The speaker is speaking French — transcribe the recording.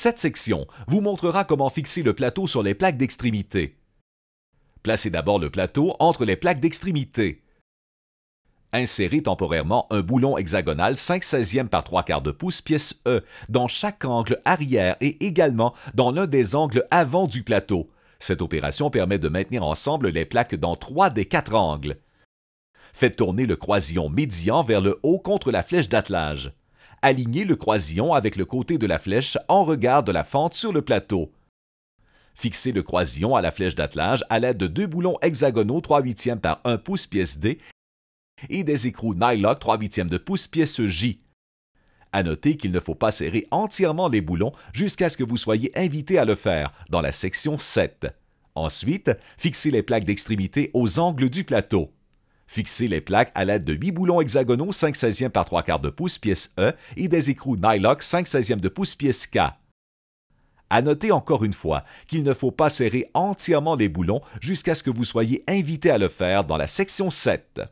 Cette section vous montrera comment fixer le plateau sur les plaques d'extrémité. Placez d'abord le plateau entre les plaques d'extrémité. Insérez temporairement un boulon hexagonal 5 16e par 3 quarts de pouce pièce E dans chaque angle arrière et également dans l'un des angles avant du plateau. Cette opération permet de maintenir ensemble les plaques dans trois des quatre angles. Faites tourner le croisillon médian vers le haut contre la flèche d'attelage. Alignez le croisillon avec le côté de la flèche en regard de la fente sur le plateau. Fixez le croisillon à la flèche d'attelage à l'aide de deux boulons hexagonaux 3 8 par 1 pouce pièce D et des écrous Nylock 3 8 de pouce pièce J. À noter qu'il ne faut pas serrer entièrement les boulons jusqu'à ce que vous soyez invité à le faire, dans la section 7. Ensuite, fixez les plaques d'extrémité aux angles du plateau. Fixez les plaques à l'aide de 8 boulons hexagonaux 5 16 par 3 quarts de pouce pièce E et des écrous Nylock 5 16 de pouce pièce K. À noter encore une fois qu'il ne faut pas serrer entièrement les boulons jusqu'à ce que vous soyez invité à le faire dans la section 7.